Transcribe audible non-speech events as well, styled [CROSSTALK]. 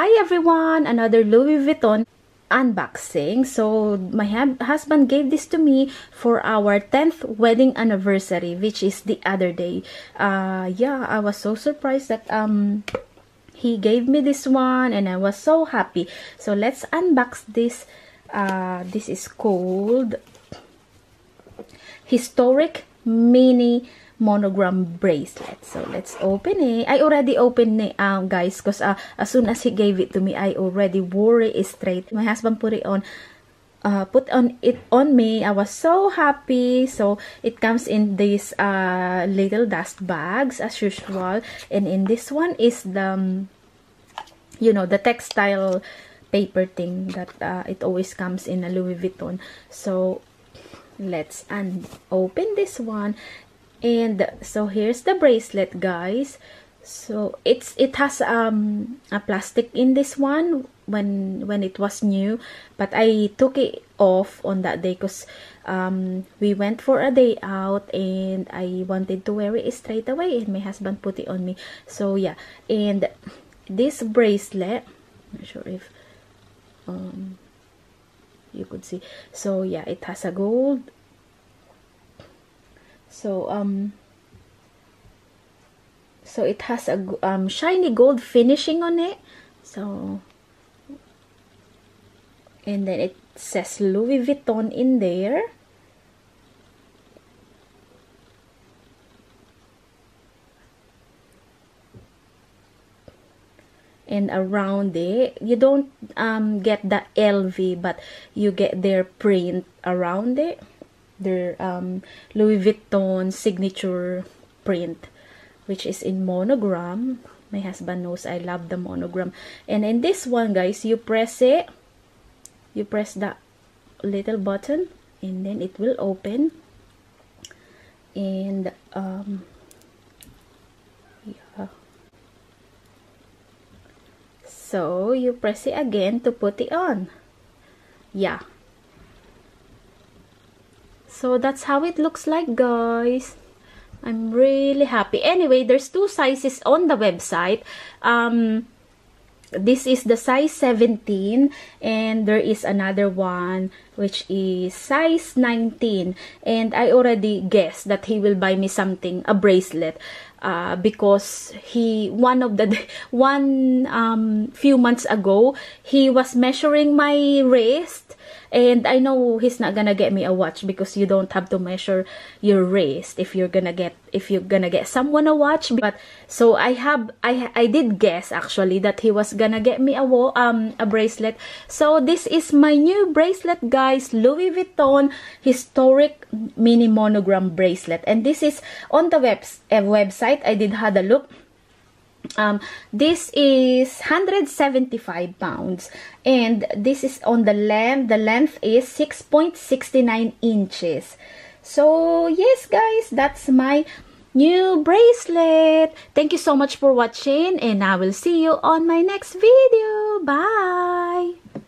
Hi everyone! Another Louis Vuitton unboxing. So my husband gave this to me for our 10th wedding anniversary, which is the other day. Uh, yeah, I was so surprised that um he gave me this one and I was so happy. So let's unbox this. Uh, this is called Historic Mini monogram bracelet. So, let's open it. I already opened it, um, ah, guys, because uh, ah, as soon as he gave it to me, I already wore it straight. My husband put it on. Uh, put on it on me I was so happy so it comes in these uh, little dust bags as usual and in this one is the um, you know the textile paper thing that uh, it always comes in a Louis Vuitton so let's un open this one and so here's the bracelet guys so it's it has um a plastic in this one when when it was new but i took it off on that day because um we went for a day out and i wanted to wear it straight away and my husband put it on me so yeah and this bracelet not sure if um you could see so yeah it has a gold so um so it has a um, shiny gold finishing on it so and then it says Louis Vuitton in there and around it you don't um, get the LV but you get their print around it their um, Louis Vuitton signature print, which is in monogram. My husband knows I love the monogram. And in this one, guys, you press it. You press that little button and then it will open. And um, yeah. So you press it again to put it on. Yeah so that's how it looks like guys I'm really happy anyway there's two sizes on the website um this is the size 17 and there is another one which is size 19 and I already guessed that he will buy me something a bracelet uh, because he one of the [LAUGHS] one um, few months ago he was measuring my wrist And I know he's not gonna get me a watch because you don't have to measure your wrist if you're gonna get if you're gonna get someone a watch. But so I have I I did guess actually that he was gonna get me a um a bracelet. So this is my new bracelet, guys. Louis Vuitton historic mini monogram bracelet, and this is on the web eh, website. I did had a look. Um, this is 175 pounds and this is on the length. The length is 6.69 inches. So, yes guys, that's my new bracelet. Thank you so much for watching and I will see you on my next video. Bye!